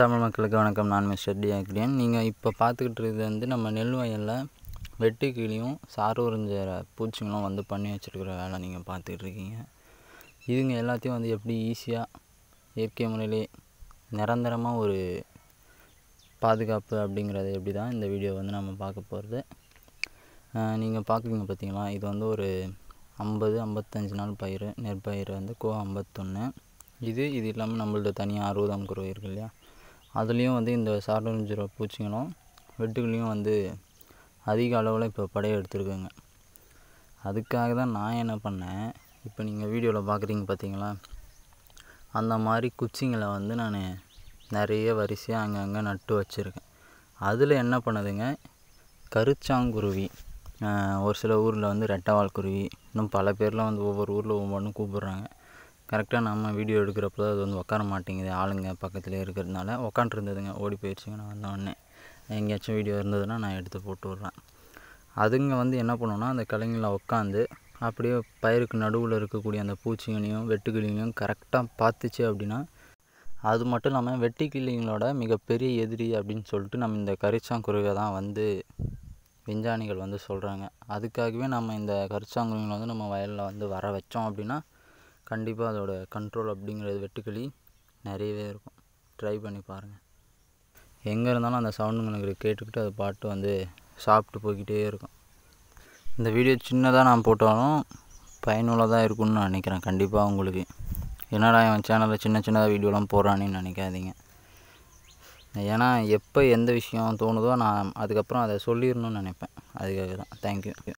தமிழ் மக்களுக்கு வணக்கம் நான் மிஸ்டர் டி ஆக்ரியன் நீங்கள் இப்போ பார்த்துக்கிட்டு இருக்கிறது வந்து நம்ம நெல் வயலில் வெட்டு கிளியும் சாறு உறிஞ்ச பூச்சிங்களும் வந்து பண்ணி வச்சுருக்கிற வேலை நீங்கள் பார்த்துக்கிட்டு இருக்கீங்க இதுங்க எல்லாத்தையும் வந்து எப்படி ஈஸியாக இயற்கை முறையிலே நிரந்தரமாக ஒரு பாதுகாப்பு அப்படிங்கிறது எப்படி தான் இந்த வீடியோ வந்து நம்ம பார்க்க போகிறது நீங்கள் பார்க்குறீங்க பார்த்தீங்களா இது வந்து ஒரு ஐம்பது ஐம்பத்தஞ்சு நாள் பயிர் நெற்பயிர் வந்து கோ ஐம்பத்தொன்று இது இது இல்லாமல் நம்மள்ட்ட தனியாக அறுபதாம் குருவை இருக்கு இல்லையா அதுலேயும் வந்து இந்த சாரணஞ்சிர பூச்சிங்களும் வெட்டுகளையும் வந்து அதிக அளவில் இப்போ படையை எடுத்துருக்குங்க அதுக்காக தான் நான் என்ன பண்ணேன் இப்போ நீங்கள் வீடியோவில் பார்க்குறீங்க பார்த்தீங்களா அந்த மாதிரி குச்சிங்களை வந்து நான் நிறைய வரிசையாக அங்கங்கே நட்டு வச்சுருக்கேன் அதில் என்ன பண்ணுதுங்க கருச்சாங்குருவி ஒரு சில ஊரில் வந்து ரெட்டவால் குருவி இன்னும் பல பேர்லாம் வந்து ஒவ்வொரு ஊரில் ஒவ்வொன்றும் கூப்பிட்றாங்க கரெக்டாக நம்ம வீடியோ எடுக்கிறப்ப அது வந்து உட்கார மாட்டேங்குது ஆளுங்க பக்கத்துலேயே இருக்கிறதுனால உக்காண்டிருந்ததுங்க ஓடி போயிடுச்சுங்க நான் வந்தோடனே எங்கேயாச்சும் வீடியோ இருந்ததுன்னா நான் எடுத்து போட்டு விட்றேன் அதுங்க வந்து என்ன பண்ணுன்னா அந்த கிளைங்களில் உட்காந்து அப்படியே பயிருக்கு நடுவில் இருக்கக்கூடிய அந்த பூச்சிகளையும் வெட்டுக்கிளிகளையும் கரெக்டாக பார்த்துச்சு அப்படின்னா அது மட்டும் இல்லாமல் வெட்டுக்கிளிங்களோட மிகப்பெரிய எதிரி அப்படின்னு சொல்லிட்டு நம்ம இந்த கரிச்சாங்குருவை தான் வந்து விஞ்ஞானிகள் வந்து சொல்கிறாங்க அதுக்காகவே நம்ம இந்த கரிச்சாங்குருவிங்களை வந்து நம்ம வயலில் வந்து வர வச்சோம் அப்படின்னா கண்டிப்பாக அதோட கண்ட்ரோல் அப்படிங்கிறது வெட்டுக்கிளி நிறையவே இருக்கும் ட்ரை பண்ணி பாருங்கள் எங்கே இருந்தாலும் அந்த சவுண்டுங்களுக்கு கேட்டுக்கிட்டு அது பாட்டு வந்து சாப்பிட்டு போய்கிட்டே இருக்கும் இந்த வீடியோ சின்னதாக நான் போட்டாலும் பயனுள்ளதாக இருக்கும்னு நான் நினைக்கிறேன் கண்டிப்பாக உங்களுக்கு என்னடா என் சேனலில் சின்ன சின்னதாக வீடியோலாம் போடுறான்னு நினைக்காதீங்க ஏன்னா எப்போ எந்த விஷயம் தோணுதோ நான் அதுக்கப்புறம் அதை சொல்லிடணும்னு நினைப்பேன் அதுக்காக தான் தேங்க்யூ